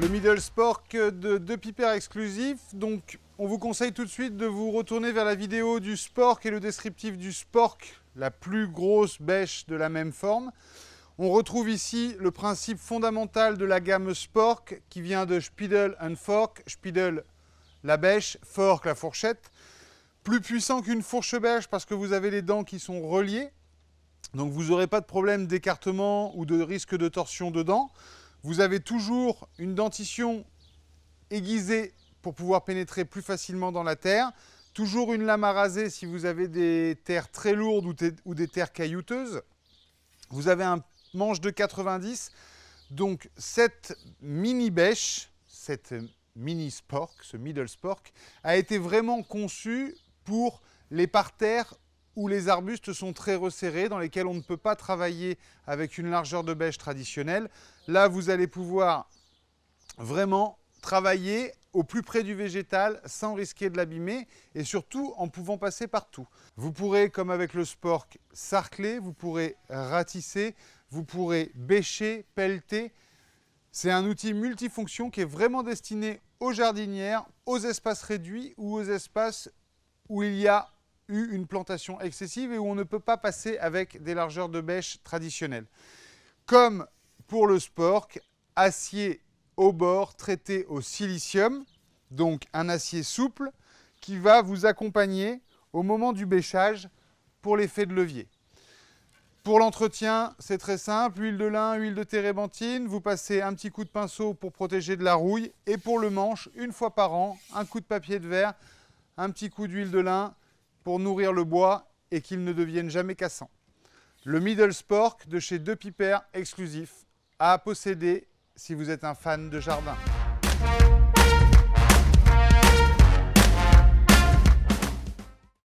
Le middle spork de De Piper exclusif. Donc, on vous conseille tout de suite de vous retourner vers la vidéo du spork et le descriptif du spork, la plus grosse bêche de la même forme. On retrouve ici le principe fondamental de la gamme spork qui vient de Spiedel and Fork. Spiedel, la bêche, Fork, la fourchette. Plus puissant qu'une fourche bêche parce que vous avez les dents qui sont reliées. Donc vous n'aurez pas de problème d'écartement ou de risque de torsion de dents. Vous avez toujours une dentition aiguisée pour pouvoir pénétrer plus facilement dans la terre. Toujours une lame à raser si vous avez des terres très lourdes ou, des terres caillouteuses. Vous avez un manche de 90. Donc cette mini bêche, cette mini spork, ce middle spork, a été vraiment conçu pour les parterres où les arbustes sont très resserrés, dans lesquels on ne peut pas travailler avec une largeur de bêche traditionnelle. Là, vous allez pouvoir vraiment travailler au plus près du végétal sans risquer de l'abîmer et surtout en pouvant passer partout. Vous pourrez, comme avec le spork, sarcler, vous pourrez ratisser, vous pourrez bêcher, pelleter. C'est un outil multifonction qui est vraiment destiné aux jardinières, aux espaces réduits ou aux espaces où il y a une plantation excessive et où on ne peut pas passer avec des largeurs de bêche traditionnelles. Comme pour le spork, acier au bord traité au silicium, donc un acier souple qui va vous accompagner au moment du bêchage pour l'effet de levier. Pour l'entretien, c'est très simple, huile de lin, huile de térébenthine, vous passez un petit coup de pinceau pour protéger de la rouille et pour le manche, une fois par an, un coup de papier de verre, un petit coup d'huile de lin, pour nourrir le bois et qu'il ne devienne jamais cassant. Le Middle Spork de chez Deux Piper exclusif à posséder si vous êtes un fan de jardin.